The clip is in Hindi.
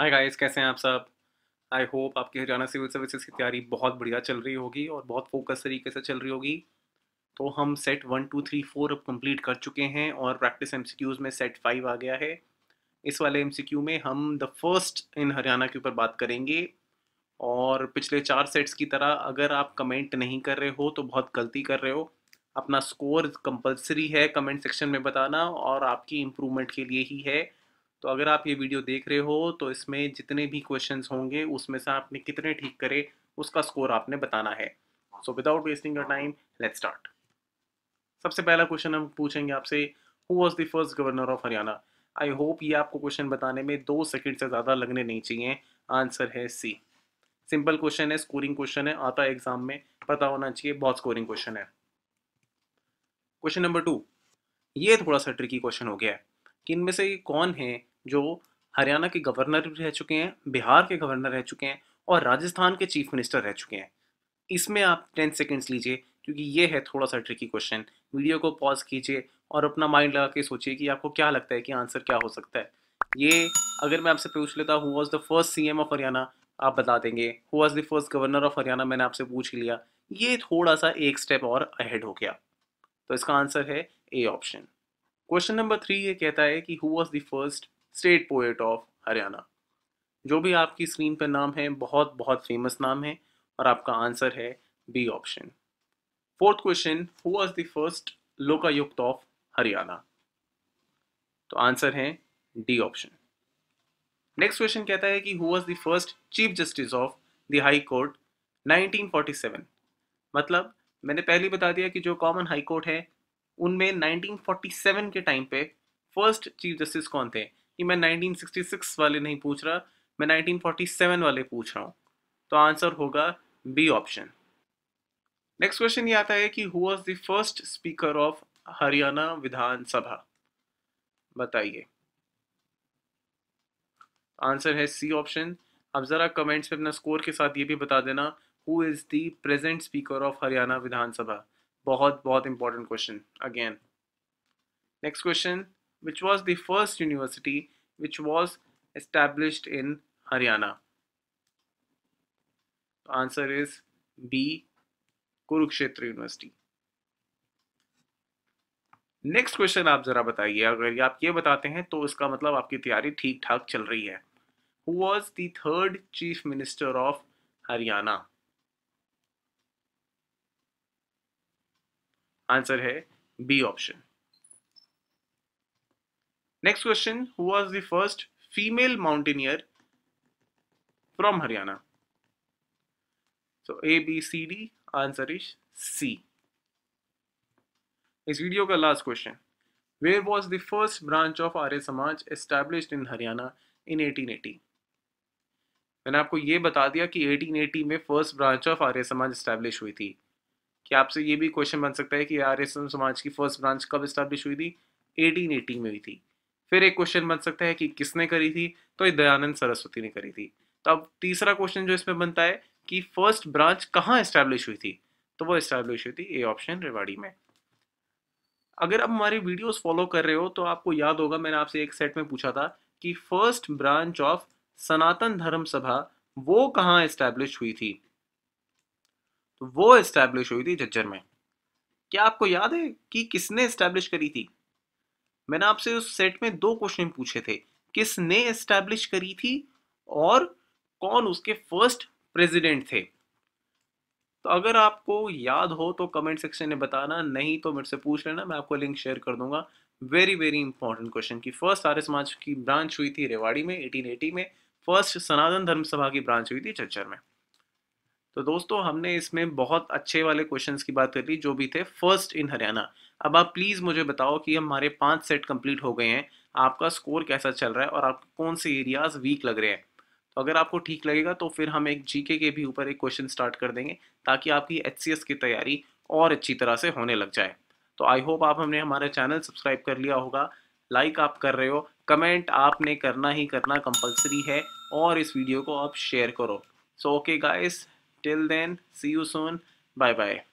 हाय गाइस कैसे हैं आप सब आई होप आपकी हरियाणा सिविल सर्विसेज की तैयारी बहुत बढ़िया चल रही होगी और बहुत फोकस तरीके से चल रही होगी तो हम set one two three four अब कंप्लीट कर चुके हैं और प्रैक्टिस एम में सेट फाइव आ गया है इस वाले एम में हम द फर्स्ट इन हरियाणा के ऊपर बात करेंगे और पिछले चार सेट्स की तरह अगर आप कमेंट नहीं कर रहे हो तो बहुत गलती कर रहे हो अपना स्कोर कंपलसरी है कमेंट सेक्शन में बताना और आपकी इम्प्रूवमेंट के लिए ही है तो अगर आप ये वीडियो देख रहे हो तो इसमें जितने भी क्वेश्चन होंगे उसमें से आपने कितने ठीक करे उसका स्कोर आपने बताना है so without wasting your time let start सबसे पहला क्वेश्चन हम पूछेंगे आपसे who was the first governor of Haryana I hope ये आपको क्वेश्चन बताने में दो सेकेंड से ज़्यादा लगने नहीं चाहिए आंसर है सी सिंपल क्वेश्चन है स्कोरिंग क्वेश्चन है आता है एग्जाम में पता होना चाहिए बहुत स्कोरिंग क्वेश्चन है क्वेश्चन नंबर टू ये थोड़ा सा ट्रिकी क्वेश्चन हो गया है कि इनमें से कौन है जो हरियाणा के गवर्नर रह चुके हैं बिहार के गवर्नर रह चुके हैं और राजस्थान के चीफ मिनिस्टर रह चुके हैं इसमें आप टेन सेकेंड्स लीजिए क्योंकि ये है थोड़ा सा ट्रिकी क्वेश्चन वीडियो को पॉज कीजिए और अपना माइंड लगा के सोचिए कि आपको क्या लगता है कि आंसर क्या हो सकता है ये अगर मैं आपसे पूछ लेता हूँ was the first C of Haryana आप बता देंगे who was the first governor of Haryana मैंने आपसे पूछ लिया ये थोड़ा सा एक स्टेप और अहेड हो गया तो इसका आंसर है A option question number three ये कहता है कि who was the first state poet of Haryana जो भी आपकी स्क्रीन पर नाम है बहुत बहुत फेमस नाम है और आपका आंसर है B option fourth question who was the first Lokayukta of Haryana तो आंसर है डी ऑप्शन नेक्स्ट क्वेश्चन कहता है कि who was the first chief justice of the high court 1947 मतलब मैंने पहले बता दिया कि जो कॉमन हाई कोर्ट है उनमें 1947 के टाइम पे फर्स्ट चीफ जस्टिस कौन थे कि मैं 1966 वाले नहीं पूछ रहा मैं 1947 वाले पूछ रहा हूँ तो आंसर होगा बी ऑप्शन नेक्स्ट क्वेश्चन ये आता है कि who was the first speaker of Haryana Vidhan Sabha बताइए आंसर है सी ऑप्शन अब ज़रा कमेंट्स में अपना स्कोर के साथ ये भी बता देना who is the present speaker of Haryana Vidhan Sabha बहुत बहुत important question again next question which was the first university which was established in Haryana. The answer is B. Kurukshetra University. Next question आप जरा बताइए अगर ये आप ये बताते हैं तो इसका मतलब आपकी तैयारी ठीक ठाक चल रही है who was the third chief minister of Haryana answer है B option next question who was the first female mountaineer from Haryana so A B C D answer is C इस वीडियो का last question where was the first branch of Arya Samaj establish इन हरियाणा इन 1880 मैंने आपको ये बता दिया कि 1880 में first branch of Arya Samaj establish हुई थी क्या आपसे ये भी क्वेश्चन बन सकता है कि आर्य समाज की फर्स्ट ब्रांच कब एस्टैब्लिश हुई थी 1880 में हुई थी फिर एक क्वेश्चन बन सकता है कि किसने करी थी तो ये दयानंद सरस्वती ने करी थी तो अब तीसरा क्वेश्चन जो इसमें बनता है कि फर्स्ट ब्रांच कहाँ इस्टेब्लिश हुई थी तो वो इस्टेब्लिश हुई थी ए ऑप्शन रेवाड़ी में अगर आप हमारी वीडियोस फॉलो कर रहे हो तो आपको याद होगा मैंने आपसे एक सेट में पूछा था कि फर्स्ट ब्रांच ऑफ सनातन धर्म सभा वो कहाँ इस्टेब्लिश हुई थी तो वो इस्टेब्लिश हुई थी झज्जर में क्या आपको याद है कि किसने इस्टेब्लिश करी थी मैंने आपसे उस सेट में दो क्वेश्चन पूछे थे किसने एस्टैब्लिश करी थी और कौन उसके फर्स्ट प्रेसिडेंट थे तो अगर आपको याद हो तो कमेंट सेक्शन में बताना नहीं तो मेरे से पूछ लेना मैं आपको लिंक शेयर कर दूंगा वेरी वेरी इंपॉर्टेंट क्वेश्चन की फर्स्ट आर्य समाज की ब्रांच हुई थी रेवाड़ी में 1880 में फर्स्ट सनातन धर्म सभा की ब्रांच हुई थी चच्चर में तो दोस्तों हमने इसमें बहुत अच्छे वाले क्वेश्चंस की बात कर ली जो भी थे फर्स्ट इन हरियाणा अब आप प्लीज़ मुझे बताओ कि हमारे पांच सेट कंप्लीट हो गए हैं आपका स्कोर कैसा चल रहा है और आप कौन से एरियाज वीक लग रहे हैं तो अगर आपको ठीक लगेगा तो फिर हम एक जीके के भी ऊपर एक क्वेश्चन स्टार्ट कर देंगे ताकि आपकी एच की तैयारी और अच्छी तरह से होने लग जाए तो आई होप आप हमने हमारा चैनल सब्सक्राइब कर लिया होगा लाइक आप कर रहे हो कमेंट आपने करना ही करना कंपलसरी है और इस वीडियो को आप शेयर करो so okay guys Till then, see you soon. Bye bye.